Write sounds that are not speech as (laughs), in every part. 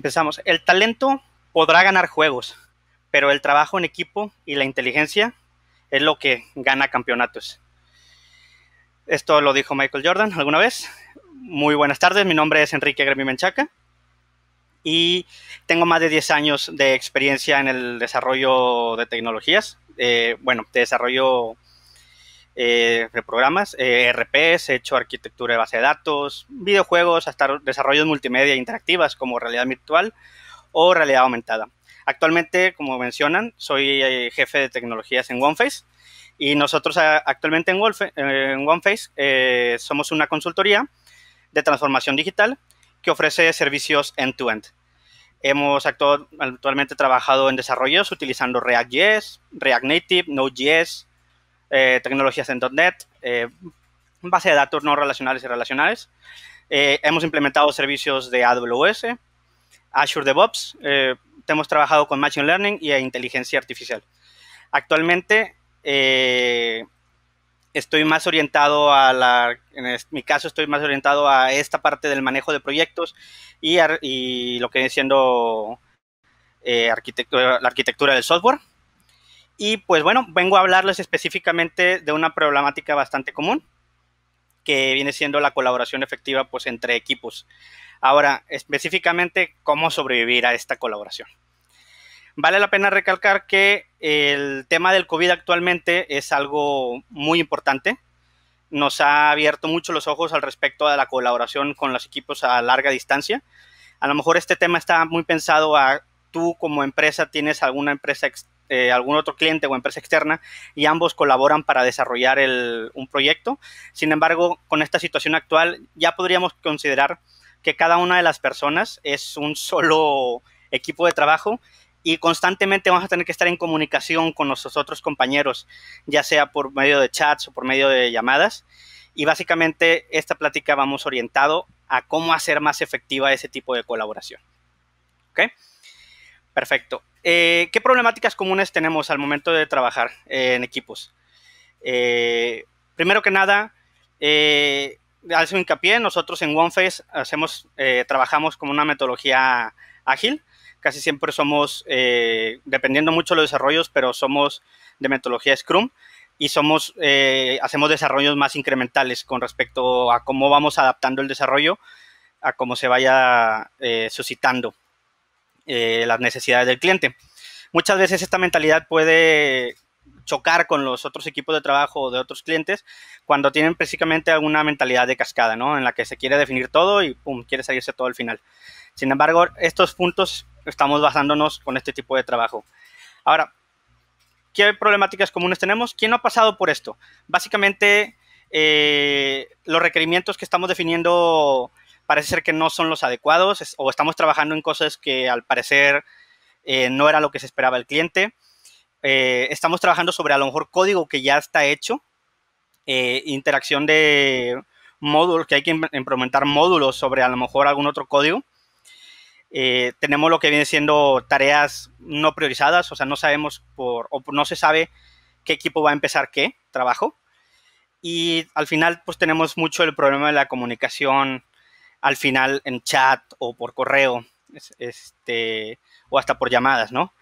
Empezamos. El talento podrá ganar juegos, pero el trabajo en equipo y la inteligencia es lo que gana campeonatos. Esto lo dijo Michael Jordan alguna vez. Muy buenas tardes, mi nombre es Enrique Gremi Menchaca y tengo más de 10 años de experiencia en el desarrollo de tecnologías, eh, bueno, de desarrollo eh, de programas, eh, RPs, he hecho arquitectura de base de datos, videojuegos, hasta desarrollos multimedia interactivas como realidad virtual o realidad aumentada. Actualmente, como mencionan, soy eh, jefe de tecnologías en OneFace y nosotros actualmente en, en OneFace somos una consultoría de transformación digital que ofrece servicios end-to-end. Hemos actualmente trabajado en desarrollos utilizando React.js, React Native, Node.js, eh, tecnologías en .NET, eh, base de datos no relacionales y relacionales. Eh, hemos implementado servicios de AWS, Azure DevOps, hemos trabajado con Machine Learning y inteligencia artificial. Actualmente estoy más orientado a la, en mi caso estoy más orientado a esta parte del manejo de proyectos y, lo que viene siendo la arquitectura del software. Y pues bueno, vengo a hablarles específicamente de una problemática bastante común, que viene siendo la colaboración efectiva pues, entre equipos. Ahora, específicamente, ¿cómo sobrevivir a esta colaboración? Vale la pena recalcar que el tema del COVID actualmente es algo muy importante. Nos ha abierto mucho los ojos al respecto de la colaboración con los equipos a larga distancia. A lo mejor este tema está muy pensado a tú como empresa tienes alguna empresa eh, algún otro cliente o empresa externa y ambos colaboran para desarrollar un proyecto. Sin embargo, con esta situación actual ya podríamos considerar que cada una de las personas es un (laughs) solo equipo de trabajo y constantemente vamos a tener que estar en comunicación con nuestros otros compañeros, ya sea por medio de chats o por medio de llamadas. Y básicamente esta plática vamos orientado a cómo hacer más efectiva ese tipo de colaboración. ¿Ok? Perfecto. Eh, ¿Qué problemáticas comunes tenemos al momento de trabajar eh, en equipos? Eh, primero que nada, eh, hace hincapié, nosotros en OneFace hacemos, trabajamos como una metodología ágil. Casi siempre somos, dependiendo mucho de los desarrollos, pero somos de metodología Scrum y somos, hacemos desarrollos más incrementales con respecto a cómo vamos adaptando el desarrollo a cómo se vaya suscitando eh, las necesidades del cliente. Muchas veces esta mentalidad puede chocar con los otros equipos de trabajo o de otros clientes cuando tienen precisamente alguna mentalidad de cascada, ¿no? En la que se quiere definir todo y pum, quiere salirse todo al final. Sin embargo, estos puntos estamos basándonos con este tipo de trabajo. Ahora, ¿qué problemáticas comunes tenemos? ¿Quién no ha pasado por esto? Básicamente, eh, los requerimientos que estamos definiendo parece ser que no son los adecuados o estamos trabajando en cosas que al parecer eh, no era lo que se esperaba el cliente. Eh, estamos trabajando sobre a lo mejor código que ya está hecho, eh, interacción de módulos, que hay que implementar módulos sobre a lo mejor algún otro código. tenemos lo que viene siendo tareas no priorizadas, o sea, no sabemos por, o no se sabe qué equipo va a empezar qué trabajo. Y al final, pues tenemos mucho el problema de la comunicación al final en chat o por correo, este, o hasta por llamadas, ¿no?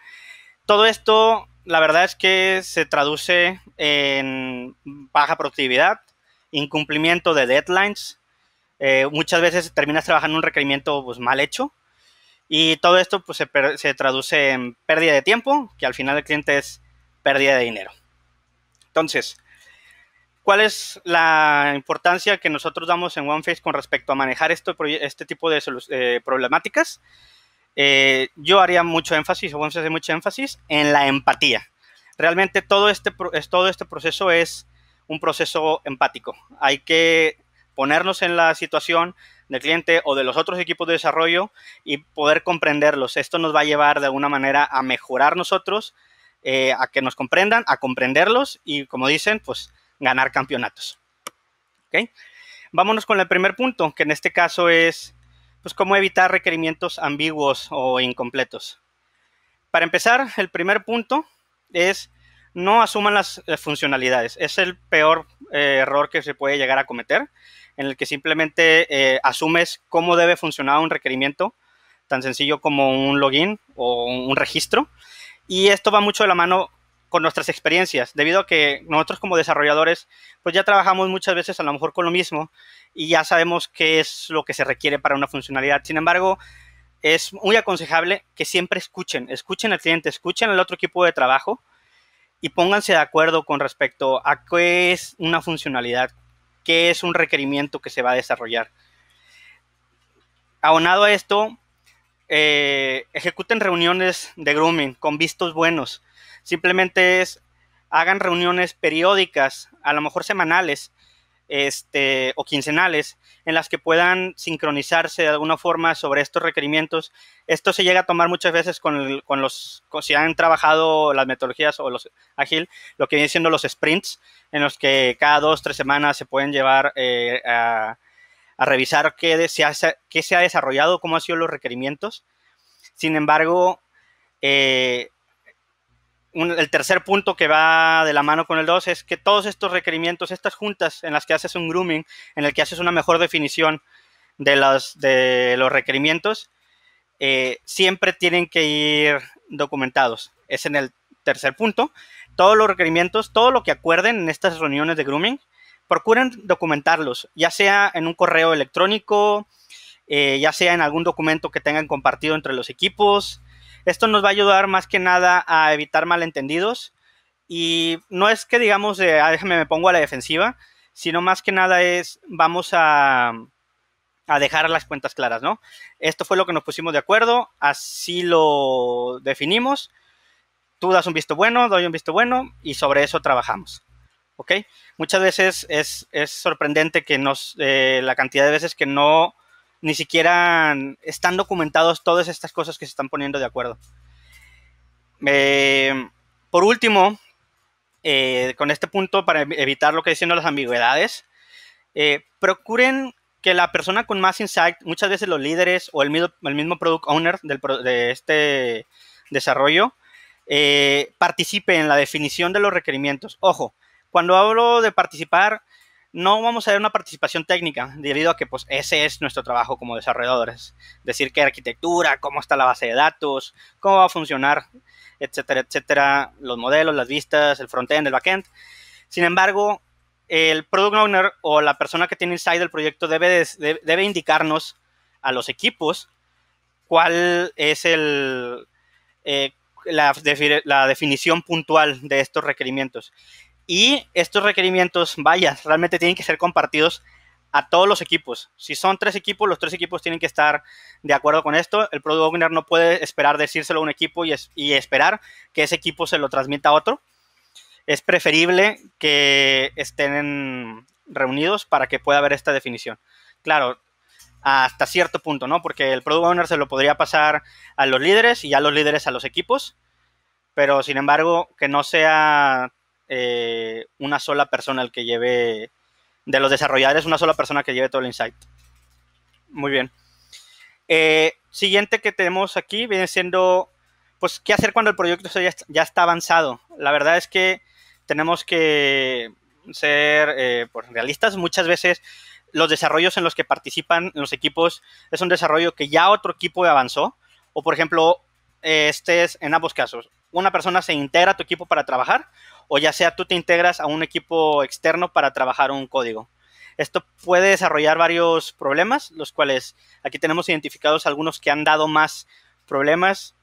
Todo esto, la verdad es que se traduce en baja productividad, incumplimiento de deadlines, eh, muchas veces terminas trabajando un requerimiento pues, mal hecho y todo esto pues, se, se traduce en pérdida de tiempo, que al final el cliente es pérdida de dinero. Entonces, ¿Cuál es la importancia que nosotros damos en OneFace con respecto a manejar este tipo de eh, problemáticas? Eh, yo haría mucho énfasis, o OneFace hace mucho énfasis, en la empatía. Realmente todo este, todo este proceso es un proceso empático. Hay que ponernos en la situación del cliente o de los otros equipos de desarrollo y poder comprenderlos. Esto nos va a llevar de alguna manera a mejorar nosotros, eh, a que nos comprendan, a comprenderlos y como dicen, pues ganar campeonatos. ¿Okay? Vámonos con el primer punto, que en este caso es pues, cómo evitar requerimientos ambiguos o incompletos. Para empezar, el primer punto es no asuman las eh, funcionalidades. Es el peor eh, error que se puede llegar a cometer, en el que simplemente eh, asumes cómo debe funcionar un requerimiento, tan sencillo como un login o un registro. Y esto va mucho de la mano con nuestras experiencias, debido a que nosotros como desarrolladores, pues ya trabajamos muchas veces a lo mejor con lo mismo y ya sabemos qué es lo que se requiere para una funcionalidad. Sin embargo, es muy aconsejable que siempre escuchen, escuchen al cliente, escuchen al otro equipo de trabajo y pónganse de acuerdo con respecto a qué es una funcionalidad, qué es un requerimiento que se va a desarrollar. Abonado a esto, eh, ejecuten reuniones de grooming con vistos buenos Simplemente es hagan reuniones periódicas, a lo mejor semanales este, o quincenales, en las que puedan sincronizarse de alguna forma sobre estos requerimientos. Esto se llega a tomar muchas veces con, los, si han trabajado las metodologías o los ágil, lo que vienen siendo los sprints, en los que cada dos, tres semanas se pueden llevar eh, a, revisar qué, se ha, se ha desarrollado, cómo han sido los requerimientos. Sin embargo, eh, el tercer punto que va de la mano con el 2 es que todos estos requerimientos, estas juntas en las que haces un grooming, en el que haces una mejor definición de los, de los requerimientos, eh, siempre tienen que ir documentados. Es en el tercer punto. Todos los requerimientos, todo lo que acuerden en estas reuniones de grooming, procuren documentarlos, ya sea en un correo electrónico, eh, ya sea en algún documento que tengan compartido entre los equipos, esto nos va a ayudar más que nada a evitar malentendidos y no es que digamos, déjame me pongo a la defensiva, sino más que nada es vamos a, dejar las cuentas claras, ¿no? Esto fue lo que nos pusimos de acuerdo, así lo definimos. Tú das un visto bueno, doy un visto bueno y sobre eso trabajamos. ¿Ok? Muchas veces es, sorprendente que nos, eh, la cantidad de veces que no ni siquiera están documentados todas estas cosas que se están poniendo de acuerdo. Eh, por último, eh, con este punto, para evitar lo que diciendo las ambigüedades, eh, procuren que la persona con más insight, muchas veces los líderes o el mismo, product owner de este desarrollo, participe en la definición de los requerimientos. Ojo, cuando hablo de participar, no vamos a ver una participación técnica, debido a que pues, ese es nuestro trabajo como desarrolladores. Decir qué arquitectura, cómo está la base de datos, cómo va a funcionar, etcétera, etcétera, los modelos, las vistas, el frontend, el backend. Sin embargo, el product owner o la persona que tiene inside del proyecto debe, debe indicarnos a los equipos cuál es el, eh, la, la definición puntual de estos requerimientos. Y estos requerimientos, vaya, realmente tienen que ser compartidos a todos los equipos. Si son tres equipos, los tres equipos tienen que estar de acuerdo con esto. El Product Owner no puede esperar decírselo a un equipo y, esperar que ese equipo se lo transmita a otro. Es preferible que estén reunidos para que pueda haber esta definición. Claro, hasta cierto punto, ¿no? Porque el Product Owner se lo podría pasar a los líderes y a los líderes a los equipos. Pero sin embargo, que no sea eh, una sola persona el que lleve, de los desarrolladores, una sola persona que lleve todo el insight. Muy bien. Eh, siguiente que tenemos aquí viene siendo, pues, ¿qué hacer cuando el proyecto ya, está avanzado? La verdad es que tenemos que ser eh, pues, realistas. Muchas veces los desarrollos en los que participan los equipos es un desarrollo que ya otro equipo avanzó. O, por ejemplo, este es en ambos casos. Una persona se integra a tu equipo para trabajar o ya sea tú te integras a un equipo externo para trabajar un código. Esto puede desarrollar varios problemas, los cuales aquí tenemos identificados algunos que han dado más problemas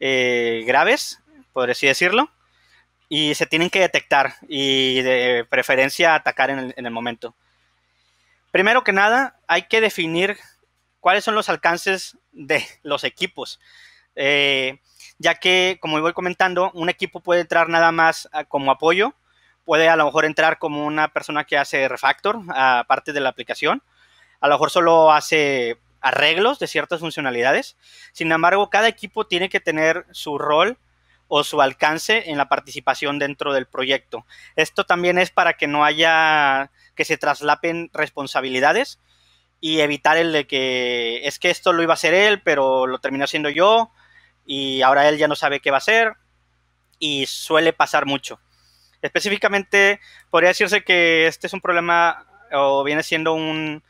eh, graves, por así decirlo, y se tienen que detectar y de preferencia atacar en el momento. Primero que nada, hay que definir cuáles son los alcances de los equipos. Eh, ya que, como voy comentando, un equipo puede entrar nada más ah, como apoyo, puede a lo mejor entrar como una persona que hace refactor, a parte de la aplicación, a lo mejor solo hace arreglos de ciertas funcionalidades, sin embargo, cada equipo tiene que tener su rol o su alcance en la participación dentro del proyecto. Esto también es para que no haya que se traslapen responsabilidades y evitar el de que es que esto lo iba a hacer él, pero lo terminó haciendo yo, y ahora él ya no sabe qué va a hacer y suele pasar mucho. Específicamente, podría decirse que este es un problema o viene siendo un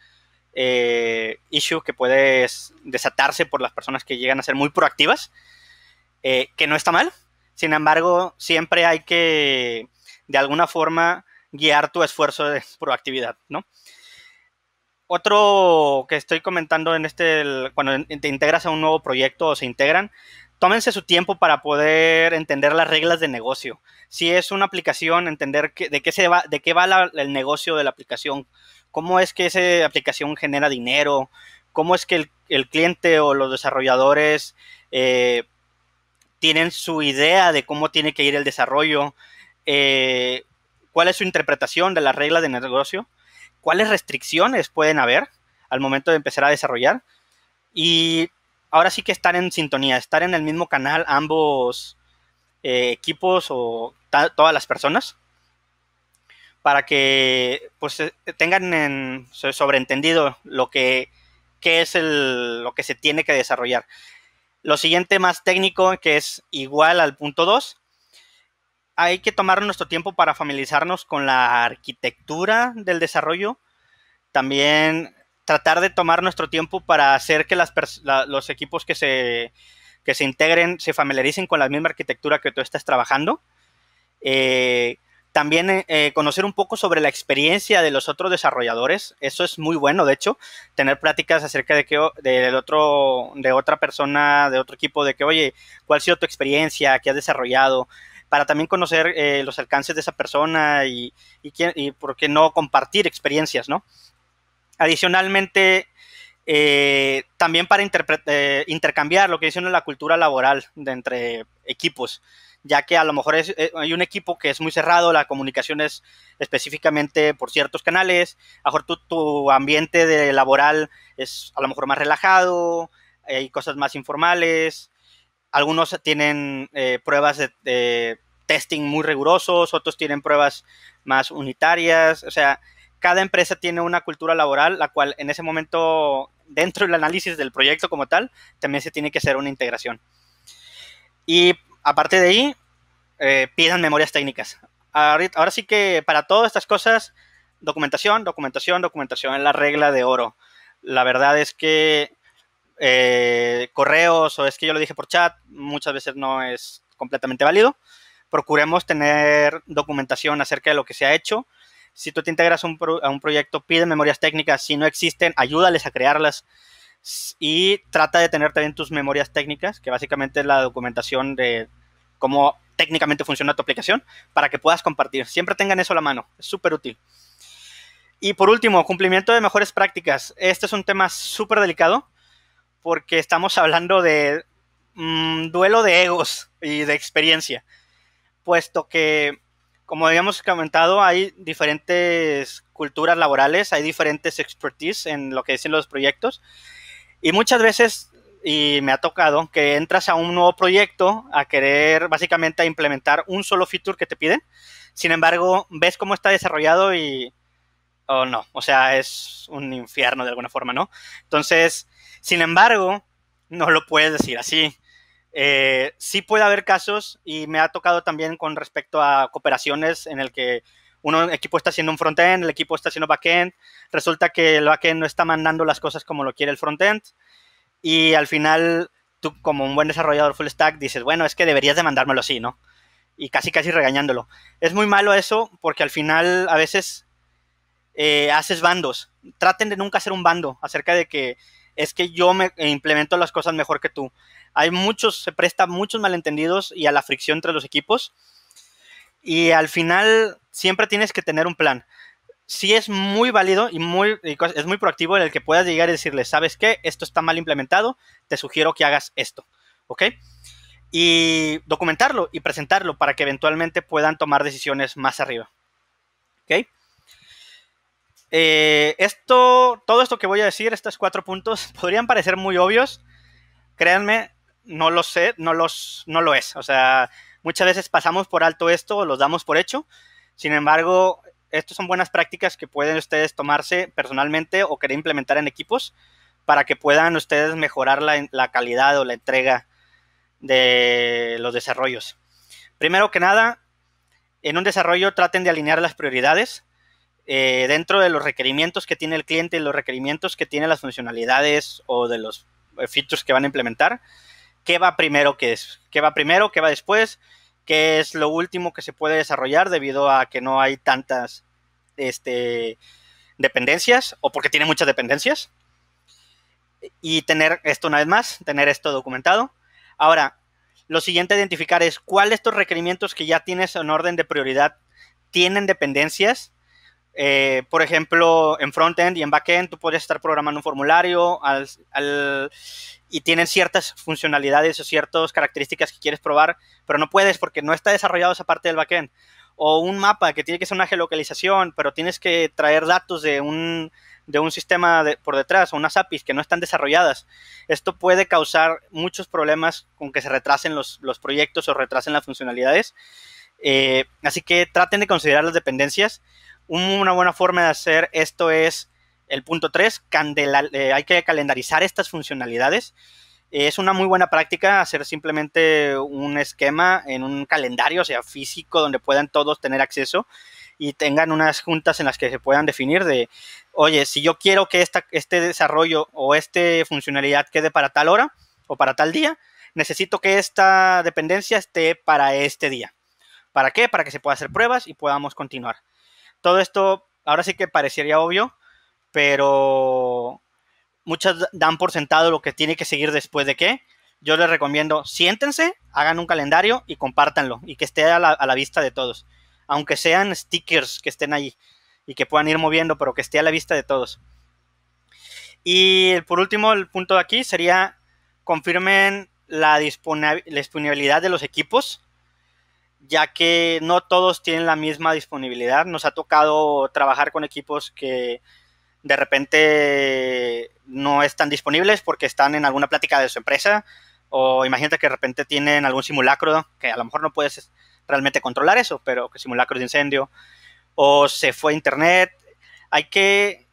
eh, issue que puede desatarse por las personas que llegan a ser muy proactivas, eh, que no está mal. Sin embargo, siempre hay que, de alguna forma, guiar tu esfuerzo de proactividad, Otro que estoy comentando en este, cuando te integras a un nuevo proyecto o se integran, tómense su tiempo para poder entender las reglas de negocio. Si es una aplicación, entender de qué se va, de qué va el negocio de la aplicación, cómo es que esa aplicación genera dinero, cómo es que el, cliente o los desarrolladores eh, tienen su idea de cómo tiene que ir el desarrollo, eh, cuál es su interpretación de las reglas de negocio, cuáles restricciones pueden haber al momento de empezar a desarrollar y ahora sí que estar en sintonía, estar en el mismo canal ambos eh, equipos o todas las personas para que pues eh, tengan sobreentendido lo que es el, lo que se tiene que desarrollar. Lo siguiente más técnico, que es igual al punto 2, hay que tomar nuestro tiempo para familiarizarnos con la arquitectura del desarrollo, también tratar de tomar nuestro tiempo para hacer que las los equipos que se, se integren se familiaricen con la misma arquitectura que tú estás trabajando. Eh, también eh, conocer un poco sobre la experiencia de los otros desarrolladores. Eso es muy bueno, de hecho, tener pláticas acerca de que del otro, de otra persona, de otro equipo, de que, oye, ¿cuál ha sido tu experiencia? ¿Qué has desarrollado? Para también conocer eh, los alcances de esa persona y, y por qué no compartir experiencias, ¿no? Adicionalmente, eh, también para eh, intercambiar lo que dicen la cultura laboral entre equipos, ya que a lo mejor eh, hay un equipo que es muy cerrado, la comunicación es específicamente por ciertos canales, a lo mejor tu, ambiente de laboral es a lo mejor más relajado, hay cosas más informales, algunos tienen pruebas de, de testing muy rigurosos, otros tienen pruebas más unitarias, o sea, cada empresa tiene una cultura laboral, la cual en ese momento, dentro del análisis del proyecto como tal, también se tiene que hacer una integración. Y aparte de ahí, eh, pidan memorias técnicas. Ahora, sí que para todas estas cosas, documentación, documentación, documentación es la regla de oro. La verdad es que eh, correos o es que yo lo dije por chat, muchas veces no es completamente válido. Procuremos tener documentación acerca de lo que se ha hecho si tú te integras a un proyecto, pide memorias técnicas. Si no existen, ayúdales a crearlas. Y trata de tener también tus memorias técnicas, que básicamente es la documentación de cómo técnicamente funciona tu aplicación, para que puedas compartir. Siempre tengan eso a la mano. Es súper útil. Y por último, cumplimiento de mejores prácticas. Este es un tema súper delicado porque estamos hablando de mm, duelo de egos y de experiencia, puesto que como habíamos comentado, hay diferentes culturas laborales, hay diferentes expertise en lo que dicen los proyectos. Y muchas veces, y me ha tocado, que entras a un nuevo proyecto a querer básicamente a implementar un solo feature que te piden. Sin embargo, ves cómo está desarrollado y... o oh, no, o sea, es un infierno de alguna forma, ¿no? Entonces, sin embargo, no lo puedes decir así. Eh, sí puede haber casos y me ha tocado también con respecto a cooperaciones en el que un equipo está haciendo un frontend, el equipo está haciendo backend, resulta que el backend no está mandando las cosas como lo quiere el frontend y al final tú como un buen desarrollador full stack dices, bueno, es que deberías de mandármelo así, ¿no? Y casi casi regañándolo. Es muy malo eso porque al final a veces eh, haces bandos. Traten de nunca hacer un bando acerca de que es que yo me eh, implemento las cosas mejor que tú hay muchos, se presta muchos malentendidos y a la fricción entre los equipos. Y al final siempre tienes que tener un plan. si es muy válido y, muy, es muy proactivo en el que puedas llegar y decirles, ¿sabes qué? Esto está mal implementado, te sugiero que hagas esto, ¿ok? Y documentarlo y presentarlo para que eventualmente puedan tomar decisiones más arriba, ¿ok? Eh, esto, todo esto que voy a decir, estos cuatro puntos, (laughs) podrían parecer muy obvios. Créanme, no lo sé, no, no lo es. O sea, muchas veces pasamos por alto esto o los damos por hecho. Sin embargo, estas son buenas prácticas que pueden ustedes tomarse personalmente o querer implementar en equipos para que puedan ustedes mejorar la, calidad o la entrega de los desarrollos. Primero que nada, en un desarrollo traten de alinear las prioridades eh, dentro de los requerimientos que tiene el cliente y los requerimientos que tiene las funcionalidades o de los eh, features que van a implementar qué va primero qué es, qué va primero, qué va después, qué es lo último que se puede desarrollar debido a que no hay tantas este, dependencias o porque tiene muchas dependencias. Y tener esto una vez más, tener esto documentado. Ahora, lo siguiente a identificar es ¿cuáles de estos requerimientos que ya tienes en orden de prioridad tienen dependencias. Eh, por ejemplo, en frontend y en backend, tú puedes estar programando un formulario al, y tienen ciertas funcionalidades o ciertas características que quieres probar, pero no puedes porque no está desarrollado esa parte del backend. O un mapa que tiene que ser una geolocalización, pero tienes que traer datos de un, de un sistema por detrás o unas APIs que no están desarrolladas. Esto puede causar muchos problemas con que se retrasen los, proyectos o retrasen las funcionalidades. Eh, así que traten de considerar las dependencias. Una buena forma de hacer esto es el punto 3, eh, hay que calendarizar estas funcionalidades. Es una muy buena práctica hacer simplemente un esquema en un calendario, o sea, físico, donde puedan todos tener acceso y tengan unas juntas en las que se puedan definir de, oye, si yo quiero que este desarrollo o esta funcionalidad quede para tal hora o para tal día, necesito que esta dependencia esté para este día. ¿Para qué? Para que se puedan hacer pruebas y podamos continuar. Todo esto, ahora sí que parecería obvio, pero muchas dan por sentado lo que tiene que seguir después de qué. Yo les recomiendo, siéntense, hagan un calendario y compártanlo y que esté a la, vista de todos. Aunque sean stickers que estén ahí. y que puedan ir moviendo, pero que esté a la vista de todos. Y por último, el punto de aquí sería confirmen la, disponibilidad de los equipos, ya que no todos tienen la misma disponibilidad. Nos ha tocado trabajar con equipos que de repente no están disponibles porque están en alguna plática de su empresa o imagínate que de repente tienen algún simulacro que a lo mejor no puedes realmente controlar eso, pero que simulacro de incendio o se fue internet. Hay que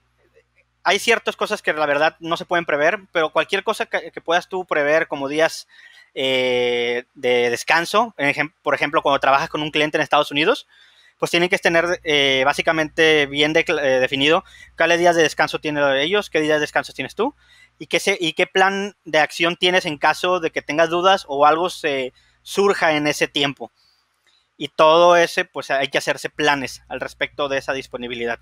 hay ciertas cosas que la verdad no se pueden prever, pero cualquier cosa que, puedas tú prever como días eh, de descanso, por ejemplo, cuando trabajas con un cliente en Estados Unidos, pues tienen que tener eh, básicamente bien eh, definido cuáles días de descanso tienen ellos, qué días de descanso tienes tú y qué, y qué plan de acción tienes en caso de que tengas dudas o algo se surja en ese tiempo. Y todo ese, pues hay que hacerse planes al respecto de esa disponibilidad.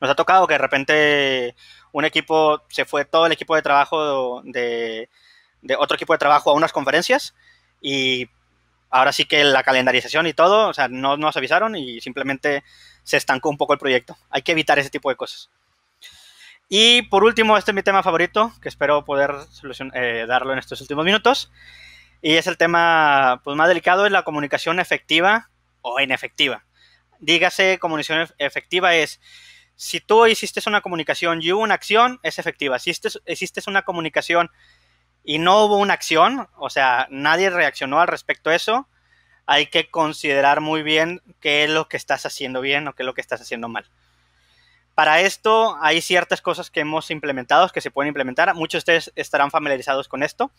Nos ha tocado que de repente un equipo se fue, todo el equipo de trabajo de, de otro equipo de trabajo a unas conferencias y ahora sí que la calendarización y todo, o sea, no nos avisaron y simplemente se estancó un poco el proyecto. Hay que evitar ese tipo de cosas. Y por último, este es mi tema favorito, que espero poder eh, darlo en estos últimos minutos. Y es el tema pues, más delicado, es la comunicación efectiva o inefectiva. Dígase, comunicación efectiva es, si tú hiciste una comunicación y una acción, es efectiva. Si hiciste, una comunicación y no hubo una acción, o sea, nadie reaccionó al respecto a eso, hay que considerar muy bien qué es lo que estás haciendo bien o qué es lo que estás haciendo mal. Para esto hay ciertas cosas que hemos implementado, que se pueden implementar. Muchos de ustedes estarán familiarizados con esto.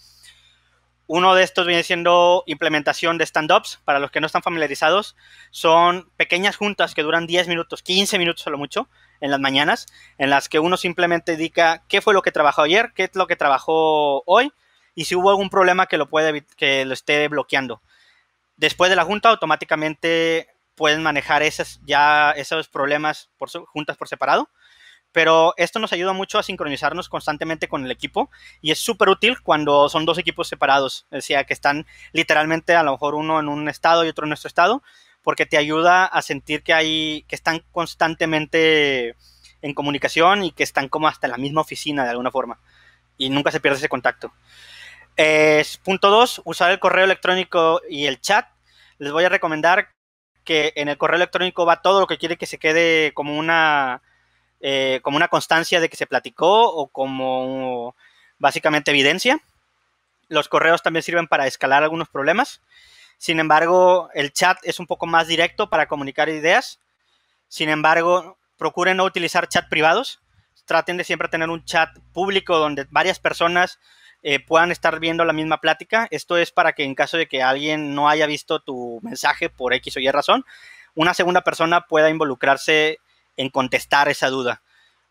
Uno de estos viene siendo implementación de stand-ups. Para los que no están familiarizados, son pequeñas juntas que duran 10 minutos, 15 minutos a lo mucho, en las mañanas, en las que uno simplemente indica qué fue lo que trabajó ayer, qué es lo que trabajó hoy y si hubo algún problema que lo, puede, que lo esté bloqueando. Después de la junta, automáticamente pueden manejar esas, ya esos problemas por, juntas por separado pero esto nos ayuda mucho a sincronizarnos constantemente con el equipo y es súper útil cuando son dos equipos separados, o sea, que están literalmente a lo mejor uno en un estado y otro en nuestro estado, porque te ayuda a sentir que hay, que están constantemente en comunicación y que están como hasta en la misma oficina de alguna forma y nunca se pierde ese contacto. Eh, punto dos, usar el correo electrónico y el chat. Les voy a recomendar que en el correo electrónico va todo lo que quiere que se quede como una eh, como una constancia de que se platicó o como básicamente evidencia. Los correos también sirven para escalar algunos problemas. Sin embargo, el chat es un poco más directo para comunicar ideas. Sin embargo, procuren no utilizar chat privados. Traten de siempre tener un chat público donde varias personas eh, puedan estar viendo la misma plática. Esto es para que en caso de que alguien no haya visto tu mensaje por X o Y razón, una segunda persona pueda involucrarse en contestar esa duda.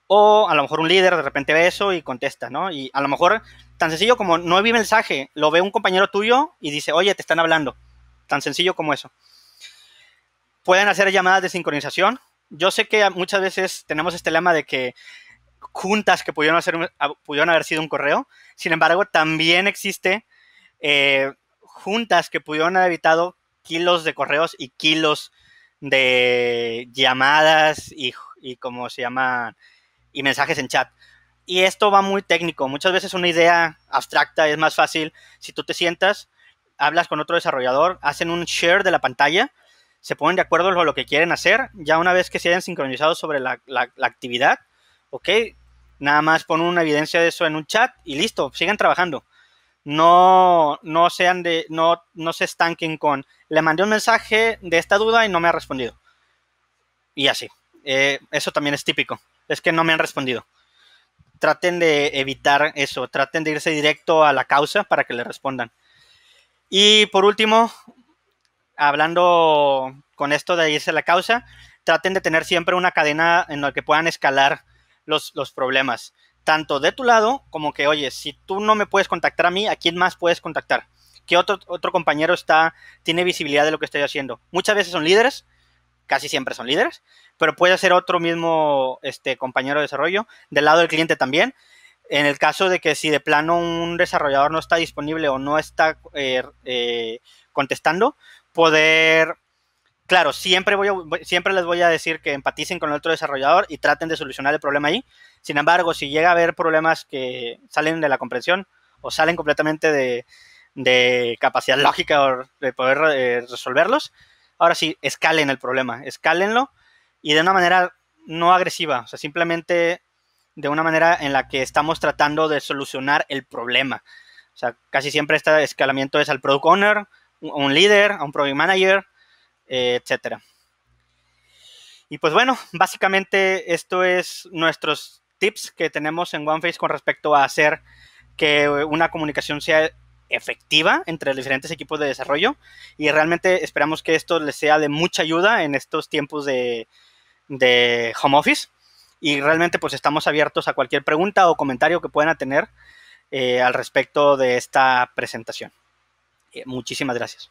O a lo mejor un líder de repente ve eso y contesta, ¿no? Y a lo mejor tan sencillo como no vi mensaje, lo ve un compañero tuyo y dice, oye, te están hablando. Tan sencillo como eso. Pueden hacer llamadas de sincronización. Yo sé que muchas veces tenemos este lema de que juntas que pudieron, pudieron haber sido un correo. Sin embargo, también existe eh, juntas que pudieron haber evitado kilos de correos y kilos de de llamadas y, y como se llama, y mensajes en chat. Y esto va muy técnico. Muchas veces una idea abstracta es más fácil si tú te sientas, hablas con otro desarrollador, hacen un share de la pantalla, se ponen de acuerdo con lo que quieren hacer. Ya una vez que se hayan sincronizado sobre la, actividad, ok, nada más pon una evidencia de eso en un chat y listo, sigan trabajando no, no sean de, no, no se estanquen con, le mandé un mensaje de esta duda y no me ha respondido. Y así. Eh, eso también es típico. Es que no me han respondido. Traten de evitar eso. Traten de irse directo a la causa para que le respondan. Y por último, hablando con esto de irse a la causa, traten de tener siempre una cadena en la que puedan escalar los, los problemas tanto de tu lado como que, oye, si tú no me puedes contactar a mí, ¿a quién más puedes contactar? ¿Qué otro, otro compañero está, tiene visibilidad de lo que estoy haciendo? Muchas veces son líderes, casi siempre son líderes, pero puede ser otro mismo este, compañero de desarrollo, del lado del cliente también. En el caso de que si de plano un desarrollador no está disponible o no está eh, eh, contestando, poder claro, siempre, voy siempre les voy a decir que empaticen con el otro desarrollador y traten de solucionar el problema ahí. Sin embargo, si llega a haber problemas que salen de la comprensión o salen completamente de, capacidad lógica o de poder eh, resolverlos, ahora sí, escalen el problema, escálenlo y de una manera no agresiva, o sea, simplemente de una manera en la que estamos tratando de solucionar el problema. O sea, casi siempre este escalamiento es al product owner, a un líder, a un product manager, eh, etcétera. Y pues bueno, básicamente esto es nuestros tips que tenemos en OneFace con respecto a hacer que una comunicación sea efectiva entre los diferentes equipos de desarrollo y realmente esperamos que esto les sea de mucha ayuda en estos tiempos de, home office y realmente pues estamos abiertos a cualquier pregunta o comentario que puedan tener eh, al respecto de esta presentación. Eh, muchísimas gracias.